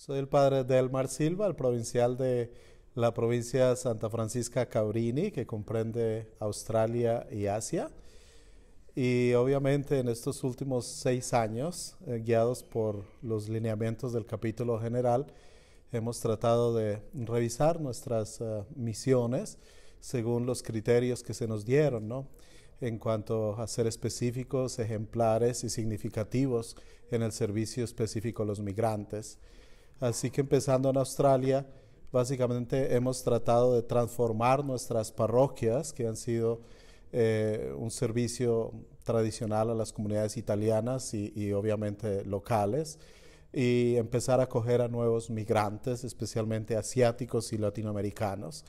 Soy el padre Delmar Silva, el provincial de la provincia Santa Francisca Cabrini, que comprende Australia y Asia. Y obviamente en estos últimos seis años, eh, guiados por los lineamientos del capítulo general, hemos tratado de revisar nuestras eh, misiones según los criterios que se nos dieron, ¿no? en cuanto a ser específicos, ejemplares y significativos en el servicio específico a los migrantes. Así que empezando en Australia, básicamente hemos tratado de transformar nuestras parroquias, que han sido eh, un servicio tradicional a las comunidades italianas y, obviamente locales, y empezar a acoger a nuevos migrantes, especialmente asiáticos y latinoamericanos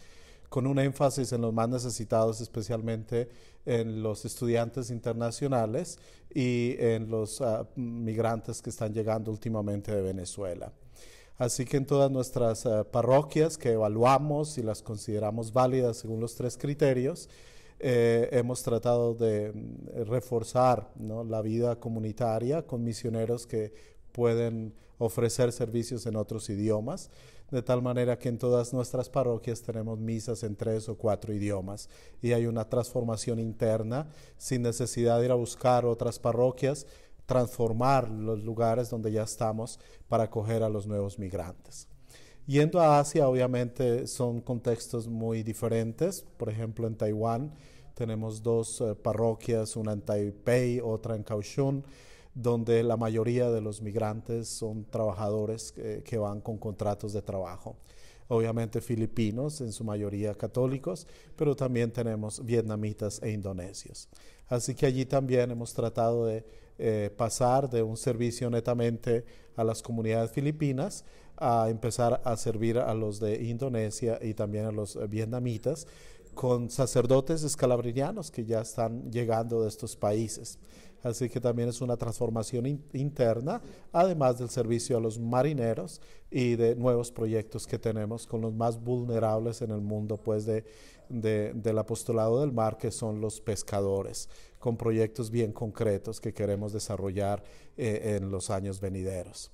con un énfasis en los más necesitados, especialmente en los estudiantes internacionales y en los ah, migrantes que están llegando últimamente de Venezuela. Así que en todas nuestras eh, parroquias que evaluamos y las consideramos válidas según los tres criterios, eh, hemos tratado de mm, reforzar la vida comunitaria con misioneros que pueden ofrecer servicios en otros idiomas, de tal manera que en todas nuestras parroquias tenemos misas en tres o cuatro idiomas y hay una transformación interna sin necesidad de ir a buscar otras parroquias transformar los lugares donde ya estamos para acoger a los nuevos migrantes. Yendo a Asia, obviamente son contextos muy diferentes. Por ejemplo, en Taiwán tenemos dos eh, parroquias, una en Taipei, otra en Kaohsiung, donde la mayoría de los migrantes son trabajadores eh, que van con contratos de trabajo obviamente filipinos, en su mayoría católicos, pero también tenemos vietnamitas e indonesios. Así que allí también hemos tratado de eh, pasar de un servicio netamente a las comunidades filipinas a empezar a servir a los de Indonesia y también a los eh, vietnamitas con sacerdotes escalabrinianos que ya están llegando de estos países. Así que también es una transformación interna, además del servicio a los marineros y de nuevos proyectos que tenemos con los más vulnerables en el mundo, pues del apostolado del mar, que son los pescadores, con proyectos bien concretos que queremos desarrollar eh, en los años venideros.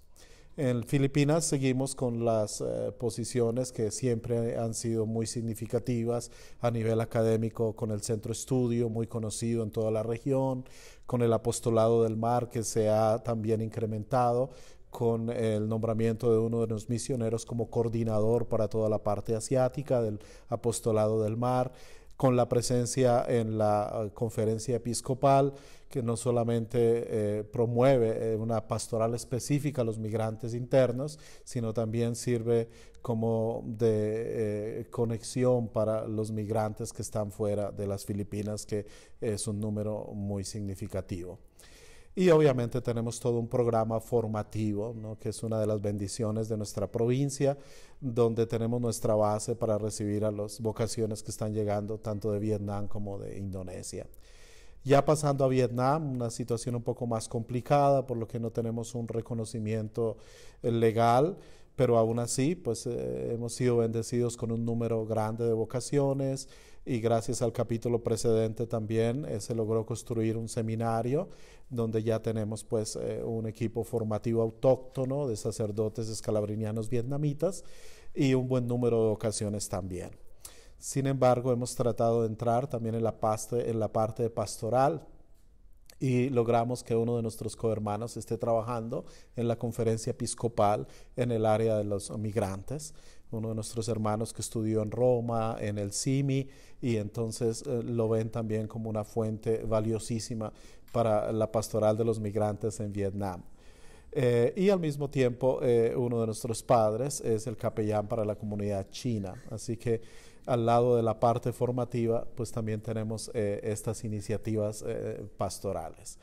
En Filipinas seguimos con las eh, posiciones que siempre han sido muy significativas a nivel académico, con el centro estudio muy conocido en toda la región, con el apostolado del mar que se ha también incrementado, con el nombramiento de uno de los misioneros como coordinador para toda la parte asiática del apostolado del mar con la presencia en la eh, conferencia episcopal, que no solamente eh, promueve eh, una pastoral específica a los migrantes internos, sino también sirve como de conexión para los migrantes que están fuera de las Filipinas, que es un número muy significativo. Y obviamente tenemos todo un programa formativo, que es una de las bendiciones de nuestra provincia, donde tenemos nuestra base para recibir a las vocaciones que están llegando tanto de Vietnam como de Indonesia. Ya pasando a Vietnam, una situación un poco más complicada, por lo que no tenemos un reconocimiento eh, legal, pero aún así, pues eh, hemos sido bendecidos con un número grande de vocaciones y gracias al capítulo precedente también eh, se logró construir un seminario donde ya tenemos pues eh, un equipo formativo autóctono de sacerdotes escalabrinianos vietnamitas y un buen número de vocaciones también. Sin embargo, hemos tratado de entrar también en la, parte en la parte pastoral y logramos que uno de nuestros cohermanos esté trabajando en la conferencia episcopal en el área de los migrantes, uno de nuestros hermanos que estudió en Roma, en el CIMI, y entonces eh, lo ven también como una fuente valiosísima para la pastoral de los migrantes en Vietnam. Eh, y al mismo tiempo, eh, uno de nuestros padres es el capellán para la comunidad china. Así que al lado de la parte formativa, pues también tenemos eh, estas iniciativas pastorales.